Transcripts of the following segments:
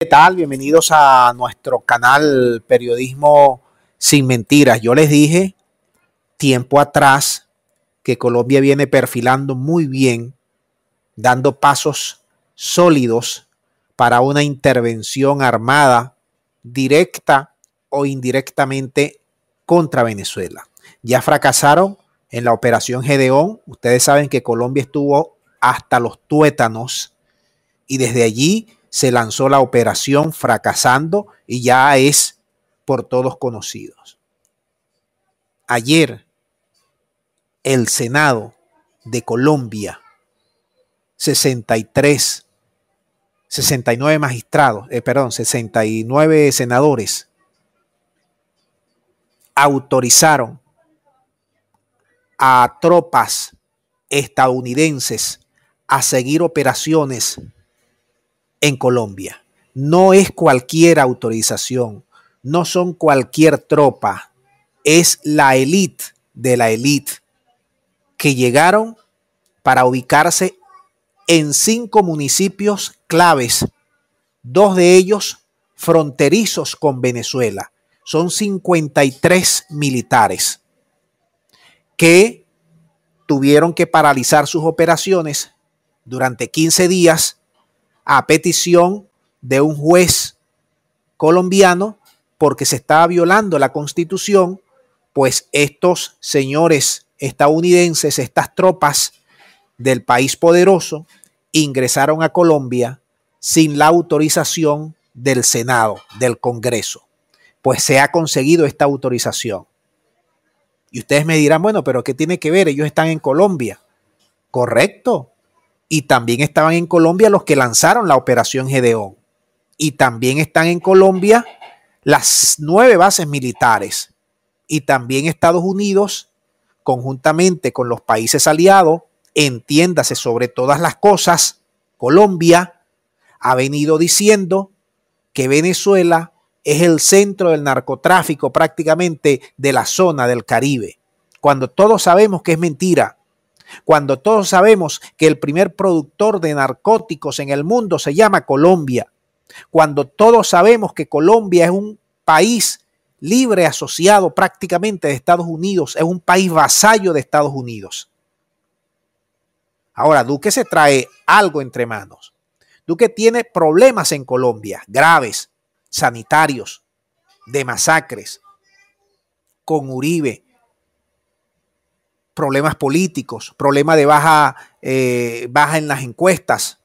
¿Qué tal? Bienvenidos a nuestro canal Periodismo sin Mentiras. Yo les dije tiempo atrás que Colombia viene perfilando muy bien, dando pasos sólidos para una intervención armada directa o indirectamente contra Venezuela. Ya fracasaron en la operación Gedeón. Ustedes saben que Colombia estuvo hasta los tuétanos y desde allí se lanzó la operación fracasando y ya es por todos conocidos. Ayer, el Senado de Colombia, 63, 69 magistrados, eh, perdón, 69 senadores, autorizaron a tropas estadounidenses a seguir operaciones en Colombia. No es cualquier autorización, no son cualquier tropa, es la élite de la élite que llegaron para ubicarse en cinco municipios claves, dos de ellos fronterizos con Venezuela. Son 53 militares que tuvieron que paralizar sus operaciones durante 15 días a petición de un juez colombiano porque se estaba violando la constitución, pues estos señores estadounidenses, estas tropas del país poderoso, ingresaron a Colombia sin la autorización del Senado, del Congreso. Pues se ha conseguido esta autorización. Y ustedes me dirán, bueno, pero ¿qué tiene que ver? Ellos están en Colombia. Correcto, y también estaban en Colombia los que lanzaron la operación Gedeón. Y también están en Colombia las nueve bases militares. Y también Estados Unidos, conjuntamente con los países aliados, entiéndase sobre todas las cosas, Colombia ha venido diciendo que Venezuela es el centro del narcotráfico prácticamente de la zona del Caribe, cuando todos sabemos que es mentira cuando todos sabemos que el primer productor de narcóticos en el mundo se llama Colombia, cuando todos sabemos que Colombia es un país libre asociado prácticamente de Estados Unidos, es un país vasallo de Estados Unidos. Ahora, Duque se trae algo entre manos. Duque tiene problemas en Colombia, graves, sanitarios, de masacres, con Uribe, problemas políticos, problema de baja, eh, baja en las encuestas.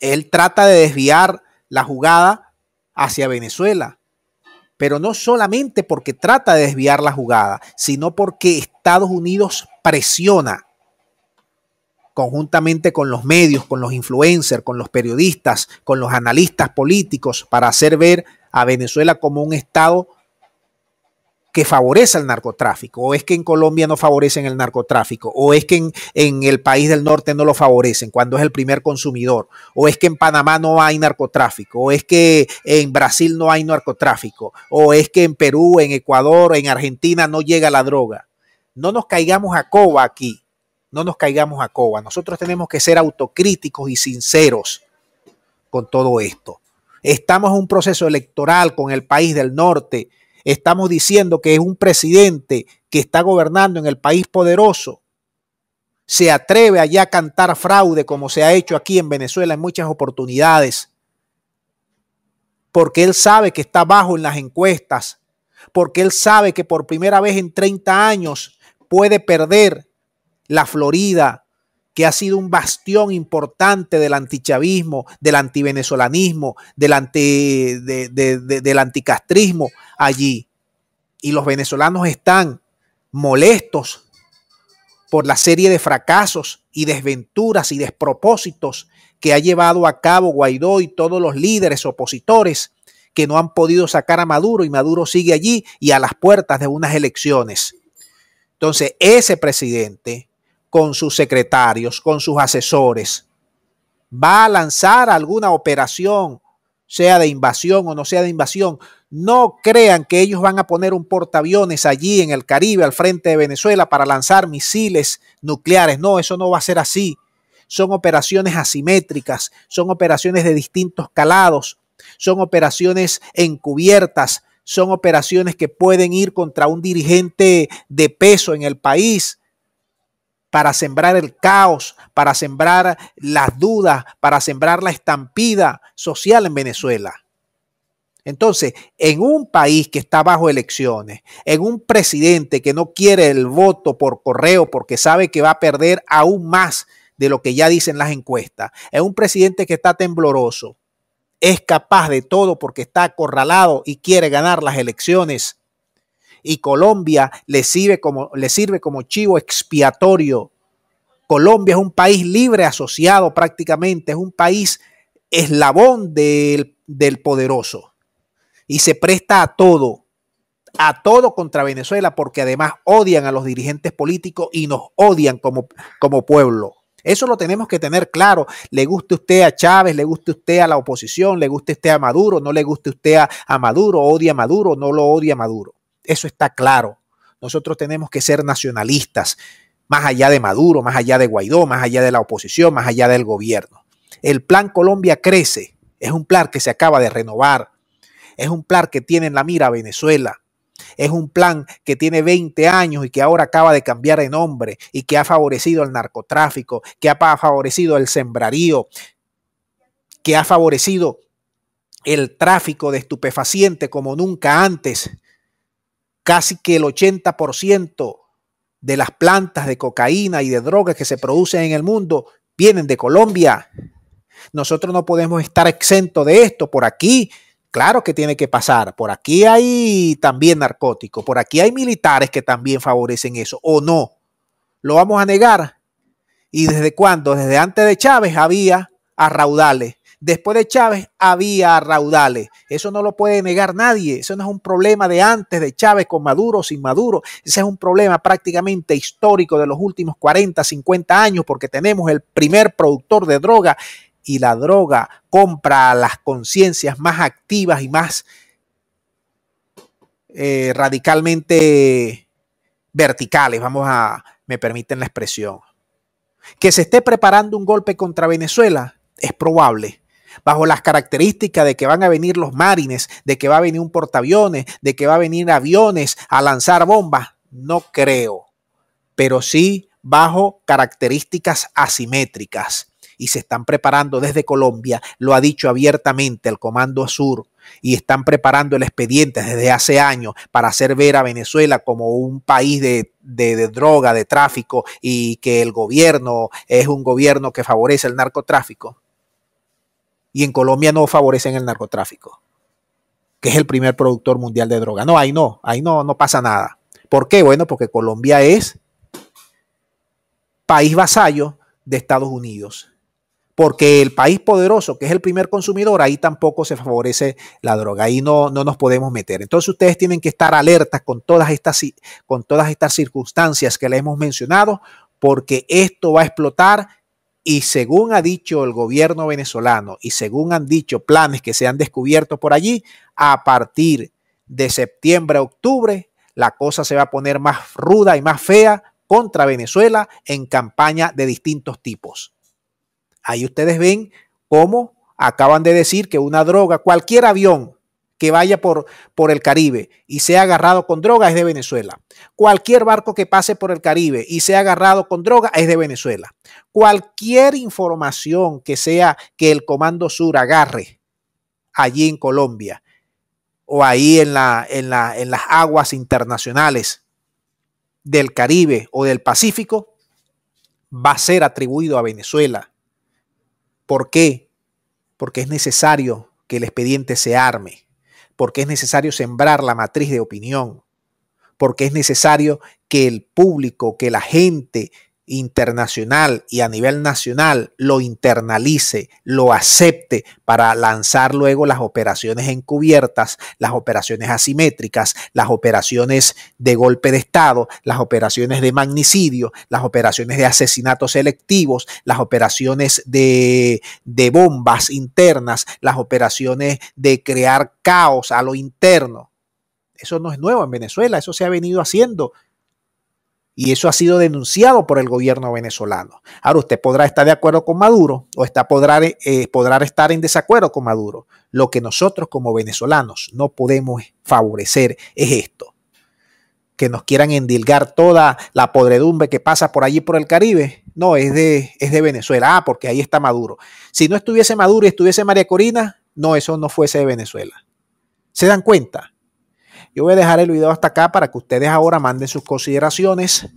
Él trata de desviar la jugada hacia Venezuela, pero no solamente porque trata de desviar la jugada, sino porque Estados Unidos presiona conjuntamente con los medios, con los influencers, con los periodistas, con los analistas políticos, para hacer ver a Venezuela como un Estado que favorece al narcotráfico, o es que en Colombia no favorecen el narcotráfico, o es que en, en, el país del norte no lo favorecen cuando es el primer consumidor, o es que en Panamá no hay narcotráfico, o es que en Brasil no hay narcotráfico, o es que en Perú, en Ecuador, en Argentina no llega la droga. No nos caigamos a coba aquí, no nos caigamos a coba. Nosotros tenemos que ser autocríticos y sinceros con todo esto. Estamos en un proceso electoral con el país del norte Estamos diciendo que es un presidente que está gobernando en el país poderoso. Se atreve allá a cantar fraude como se ha hecho aquí en Venezuela en muchas oportunidades. Porque él sabe que está bajo en las encuestas. Porque él sabe que por primera vez en 30 años puede perder la Florida, que ha sido un bastión importante del antichavismo, del antivenezolanismo, del, anti, anticastrismo allí. Y los venezolanos están molestos por la serie de fracasos y desventuras y despropósitos que ha llevado a cabo Guaidó y todos los líderes opositores que no han podido sacar a Maduro y Maduro sigue allí y a las puertas de unas elecciones. Entonces, ese presidente con sus secretarios, con sus asesores. Va a lanzar alguna operación, sea de invasión o no sea de invasión. No crean que ellos van a poner un portaaviones allí en el Caribe, al frente de Venezuela, para lanzar misiles nucleares. No, eso no va a ser así. Son operaciones asimétricas, son operaciones de distintos calados, son operaciones encubiertas, son operaciones que pueden ir contra un dirigente de peso en el país, para sembrar el caos, para sembrar las dudas, para sembrar la estampida social en Venezuela. Entonces, en un país que está bajo elecciones, en un presidente que no quiere el voto por correo porque sabe que va a perder aún más de lo que ya dicen las encuestas, en un presidente que está tembloroso, es capaz de todo porque está acorralado y quiere ganar las elecciones y Colombia le sirve como, le sirve como chivo expiatorio. Colombia es un país libre asociado prácticamente, es un país eslabón del, poderoso y se presta a todo, a todo contra Venezuela porque además odian a los dirigentes políticos y nos odian como, como pueblo. Eso lo tenemos que tener claro. Le guste usted a Chávez, le guste usted a la oposición, le guste usted a Maduro, no le guste usted a, a Maduro, odia a Maduro, no lo odia a Maduro eso está claro. Nosotros tenemos que ser nacionalistas, más allá de Maduro, más allá de Guaidó, más allá de la oposición, más allá del gobierno. El plan Colombia crece, es un plan que se acaba de renovar, es un plan que tiene en la mira a Venezuela, es un plan que tiene 20 años y que ahora acaba de cambiar de nombre y que ha favorecido el narcotráfico, que ha favorecido el sembrarío, que ha favorecido el tráfico de estupefacientes como nunca antes, Casi que el 80% de las plantas de cocaína y de drogas que se producen en el mundo vienen de Colombia. Nosotros no podemos estar exentos de esto. Por aquí, claro que tiene que pasar. Por aquí hay también narcóticos. Por aquí hay militares que también favorecen eso. ¿O no? ¿Lo vamos a negar? ¿Y desde cuándo? Desde antes de Chávez había arraudales. Después de Chávez había raudales. Eso no lo puede negar nadie. Eso no es un problema de antes de Chávez con Maduro, sin Maduro. Ese es un problema prácticamente histórico de los últimos 40, 50 años porque tenemos el primer productor de droga y la droga compra a las conciencias más activas y más eh, radicalmente verticales, vamos a, me permiten la expresión. Que se esté preparando un golpe contra Venezuela es probable, bajo las características de que van a venir los marines, de que va a venir un portaaviones, de que va a venir aviones a lanzar bombas, no creo, pero sí bajo características asimétricas. Y se están preparando desde Colombia, lo ha dicho abiertamente el Comando Sur, y están preparando el expediente desde hace años para hacer ver a Venezuela como un país de, de, droga, de tráfico, y que el gobierno es un gobierno que favorece el narcotráfico y en Colombia no favorecen el narcotráfico, que es el primer productor mundial de droga. No, ahí no, ahí no, no pasa nada. ¿Por qué? Bueno, porque Colombia es país vasallo de Estados Unidos. Porque el país poderoso, que es el primer consumidor, ahí tampoco se favorece la droga, ahí no, no nos podemos meter. Entonces ustedes tienen que estar alertas con todas, estas, con todas estas circunstancias que les hemos mencionado, porque esto va a explotar y según ha dicho el gobierno venezolano y según han dicho planes que se han descubierto por allí, a partir de septiembre a octubre, la cosa se va a poner más ruda y más fea contra Venezuela en campaña de distintos tipos. Ahí ustedes ven cómo acaban de decir que una droga, cualquier avión que vaya por, por el Caribe y sea agarrado con droga es de Venezuela. Cualquier barco que pase por el Caribe y sea agarrado con droga es de Venezuela. Cualquier información que sea que el Comando Sur agarre allí en Colombia o ahí en, la, en, en las aguas internacionales del Caribe o del Pacífico va a ser atribuido a Venezuela. ¿Por qué? Porque es necesario que el expediente se arme porque es necesario sembrar la matriz de opinión, porque es necesario que el público, que la gente, internacional y a nivel nacional lo internalice, lo acepte para lanzar luego las operaciones encubiertas, las operaciones asimétricas, las operaciones de golpe de Estado, las operaciones de magnicidio, las operaciones de asesinatos selectivos, las operaciones de, bombas internas, las operaciones de crear caos a lo interno. Eso no es nuevo en Venezuela, eso se ha venido haciendo y eso ha sido denunciado por el gobierno venezolano. Ahora, usted podrá estar de acuerdo con Maduro o eh, podrá, estar en desacuerdo con Maduro. Lo que nosotros como venezolanos no podemos favorecer es esto. Que nos quieran endilgar toda la podredumbre que pasa por allí por el Caribe. No, es de, es de Venezuela. Ah, porque ahí está Maduro. Si no estuviese Maduro y estuviese María Corina, no, eso no fuese de Venezuela. ¿Se dan cuenta? Yo voy a dejar el video hasta acá para que ustedes ahora manden sus consideraciones,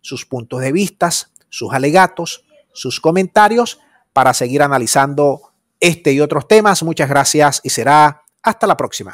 sus puntos de vista, sus alegatos, sus comentarios para seguir analizando este y otros temas. Muchas gracias y será hasta la próxima.